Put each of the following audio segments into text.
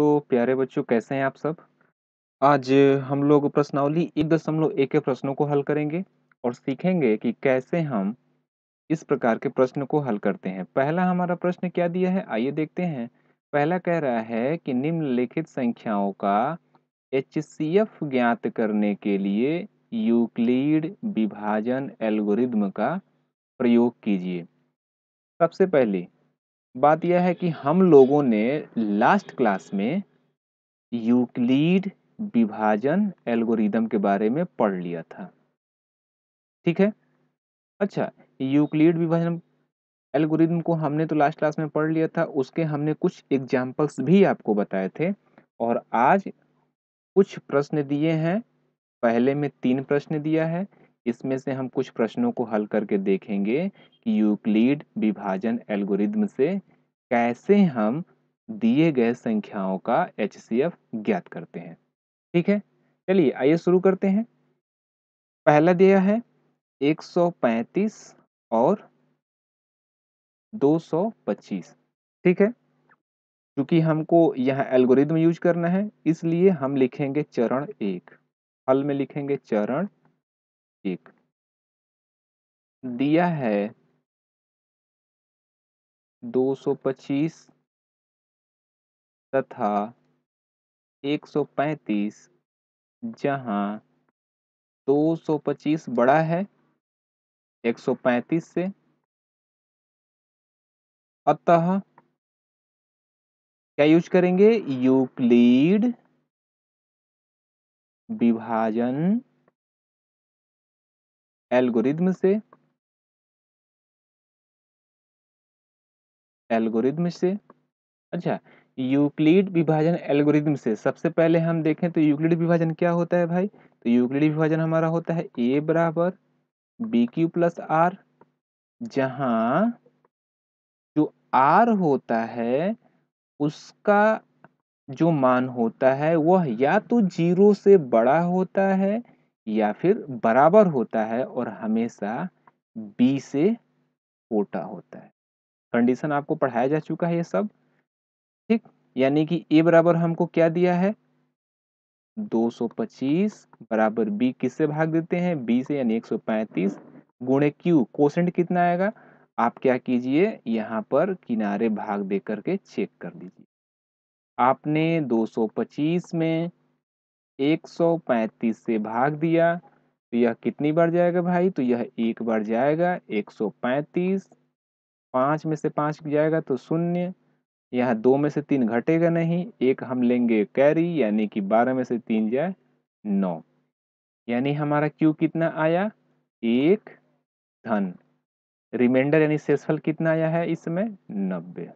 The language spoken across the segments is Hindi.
तो प्यारे बच्चों कैसे हैं आप सब आज हम लोग प्रश्नावली एक दशमलव एक के प्रश्नों को हल करेंगे और सीखेंगे कि कैसे हम इस प्रकार के प्रश्न को हल करते हैं पहला हमारा प्रश्न क्या दिया है आइए देखते हैं पहला कह रहा है कि निम्नलिखित संख्याओं का एच ज्ञात करने के लिए यूक्लिड विभाजन एल्गोरिद्म का प्रयोग कीजिए सबसे पहले बात यह है कि हम लोगों ने लास्ट क्लास में यूक्लिड विभाजन एल्गोरिदम के बारे में पढ़ लिया था ठीक है अच्छा यूक्लिड विभाजन एल्गोरिदम को हमने तो लास्ट क्लास में पढ़ लिया था उसके हमने कुछ एग्जाम्पल्स भी आपको बताए थे और आज कुछ प्रश्न दिए हैं पहले में तीन प्रश्न दिया है इसमें से हम कुछ प्रश्नों को हल करके देखेंगे कि यूक्लिड विभाजन एल्गोरिद्म से कैसे हम दिए गए संख्याओं का एच ज्ञात करते हैं ठीक है चलिए आइए शुरू करते हैं पहला दिया है 135 और 225 ठीक है क्योंकि हमको यहाँ एल्गोरिद्म यूज करना है इसलिए हम लिखेंगे चरण एक हल में लिखेंगे चरण एक दिया है 225 तथा 135 जहां 225 बड़ा है 135 से अतः क्या यूज करेंगे यूक्लिड विभाजन एल्गोरिद्म से एल्गोरिद्म से अच्छा यूक्लिड विभाजन एल्गोरिद्म से सबसे पहले हम देखें तो यूक्लिड विभाजन क्या होता है भाई तो यूक्लिड विभाजन हमारा होता है ए बराबर बी क्यू प्लस आर जहाँ जो आर होता है उसका जो मान होता है वह या तो जीरो से बड़ा होता है या फिर बराबर होता है और हमेशा बी से छोटा होता है कंडीशन आपको पढ़ाया जा चुका है ये सब ठीक यानी कि ए बराबर हमको क्या दिया है 225 बराबर बी किससे भाग देते हैं बी से यानी 135 गुणे क्यू कोसेंट कितना आएगा आप क्या कीजिए यहाँ पर किनारे भाग दे करके चेक कर लीजिए आपने 225 में 135 से भाग दिया तो यह कितनी बढ़ जाएगा भाई तो यह एक बढ़ जाएगा 135 पाँच में से पाँच जाएगा तो शून्य यहाँ दो में से तीन घटेगा नहीं एक हम लेंगे कैरी यानी कि बारह में से तीन जाए नौ यानी हमारा क्यू कितना आया एक धन रिमाइंडर यानी सेसफल कितना आया है इसमें नब्बे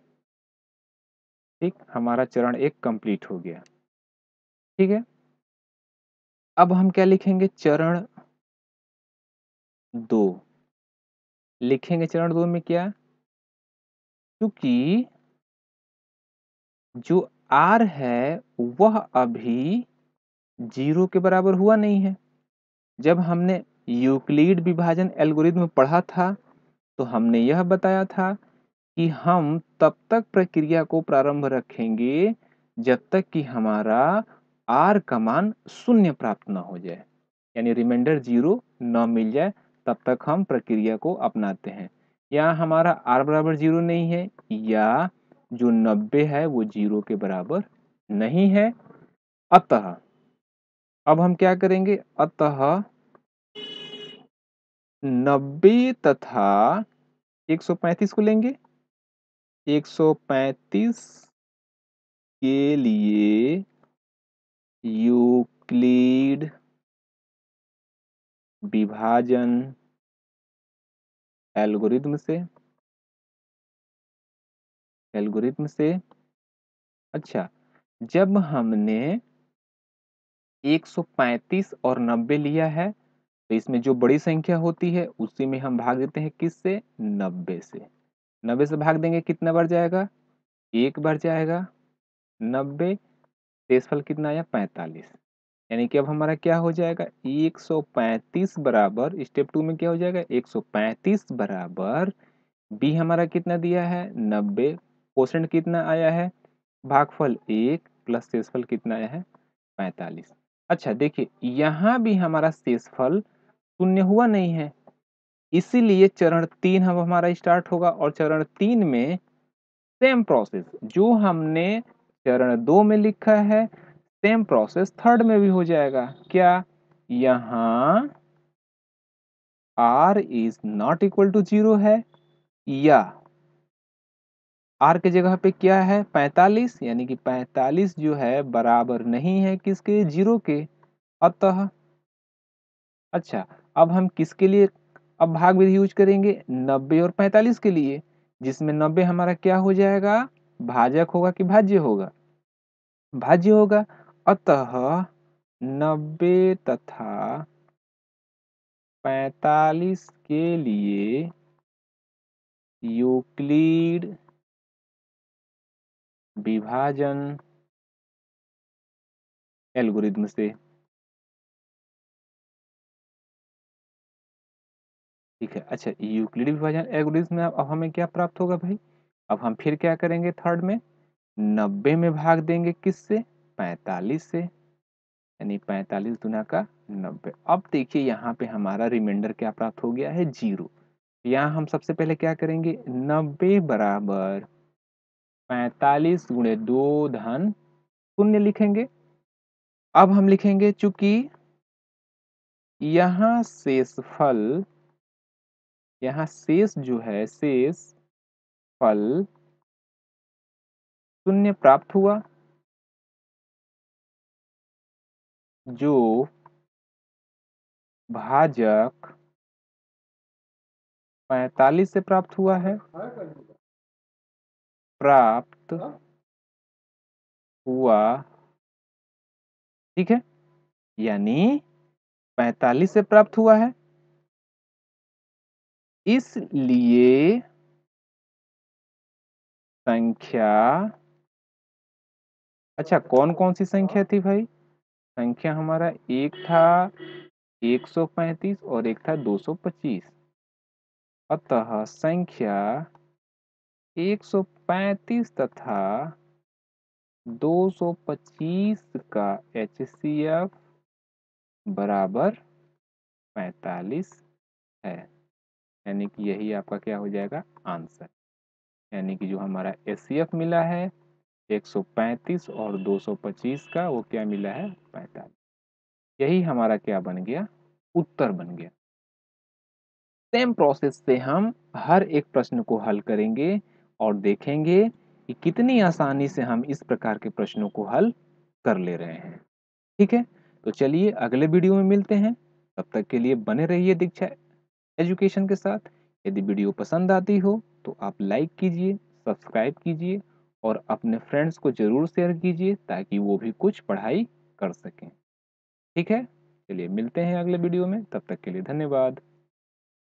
ठीक हमारा चरण एक कंप्लीट हो गया ठीक है अब हम क्या लिखेंगे चरण दो लिखेंगे चरण दो में क्या क्योंकि जो आर है वह अभी जीरो के बराबर हुआ नहीं है जब हमने यूक्लिड विभाजन एल्गोरिदम पढ़ा था तो हमने यह बताया था कि हम तब तक प्रक्रिया को प्रारंभ रखेंगे जब तक कि हमारा आर का मान शून्य प्राप्त ना हो जाए यानी रिमाइंडर जीरो न मिल जाए तब तक हम प्रक्रिया को अपनाते हैं या हमारा आर बराबर जीरो नहीं है या जो नब्बे है वो जीरो के बराबर नहीं है अतः अब हम क्या करेंगे अतः नब्बे तथा 135 को लेंगे 135 के लिए यूक्लिड विभाजन एल्गोरिथम से एल्गोरिथम से अच्छा जब हमने 135 और 90 लिया है तो इसमें जो बड़ी संख्या होती है उसी में हम भाग देते हैं किससे 90 से 90 से भाग देंगे कितना बार जाएगा एक बार जाएगा बेसफल कितना आया पैंतालीस यानी कि अब हमारा क्या हो जाएगा 135 बराबर स्टेप टू में क्या हो जाएगा 135 बराबर बी हमारा कितना दिया है 90 परसेंट कितना आया है भागफल एक प्लस शेषफल कितना आया है 45 अच्छा देखिए यहाँ भी हमारा शेषफल शून्य हुआ नहीं है इसीलिए चरण तीन हम हमारा स्टार्ट होगा और चरण तीन में सेम प्रोसेस जो हमने चरण दो में लिखा है सेम प्रोसेस थर्ड में भी हो जाएगा क्या यहाँ r is not equal to zero है या आर के जगह पे क्या है 45 यानी कि 45 जो है बराबर नहीं है किसके जीरो के अतः अच्छा अब हम किसके लिए अब भाग विधि यूज करेंगे 90 और 45 के लिए जिसमें 90 हमारा क्या हो जाएगा भाजक होगा कि भाज्य होगा भाज्य होगा अतः नब्बे तथा पैतालीस के लिए यूक्लिड विभाजन एल्गोरिदम से ठीक है अच्छा यूक्लिड विभाजन एल्गोरिदम में अब हमें क्या प्राप्त होगा भाई अब हम फिर क्या करेंगे थर्ड में नब्बे में भाग देंगे किससे पैंतालीस से यानी पैंतालीस दुना का नब्बे अब देखिए यहाँ पे हमारा रिमाइंडर क्या प्राप्त हो गया है जीरो यहाँ हम सबसे पहले क्या करेंगे नब्बे बराबर पैंतालीस गुणे दो धन शून्य लिखेंगे अब हम लिखेंगे चूंकि यहाँ फल यहाँ शेष जो है शेष फल शून्य प्राप्त हुआ जो भाजक 45 से प्राप्त हुआ है प्राप्त हुआ ठीक है यानी 45 से प्राप्त हुआ है इसलिए संख्या अच्छा कौन कौन सी संख्या थी भाई संख्या हमारा एक था 135 और एक था 225 अतः संख्या 135 तथा 225 का एच सी एफ बराबर 45 है यानी कि यही आपका क्या हो जाएगा आंसर यानी कि जो हमारा एस मिला है 135 और 225 का वो क्या मिला है 45 यही हमारा क्या बन गया उत्तर बन गया सेम प्रोसेस से हम हर एक प्रश्न को हल करेंगे और देखेंगे कि कितनी आसानी से हम इस प्रकार के प्रश्नों को हल कर ले रहे हैं ठीक है तो चलिए अगले वीडियो में मिलते हैं तब तक के लिए बने रहिए दीक्षा एजुकेशन के साथ यदि वीडियो पसंद आती हो तो आप लाइक कीजिए सब्सक्राइब कीजिए और अपने फ्रेंड्स को ज़रूर शेयर कीजिए ताकि वो भी कुछ पढ़ाई कर सकें ठीक है चलिए मिलते हैं अगले वीडियो में तब तक के लिए धन्यवाद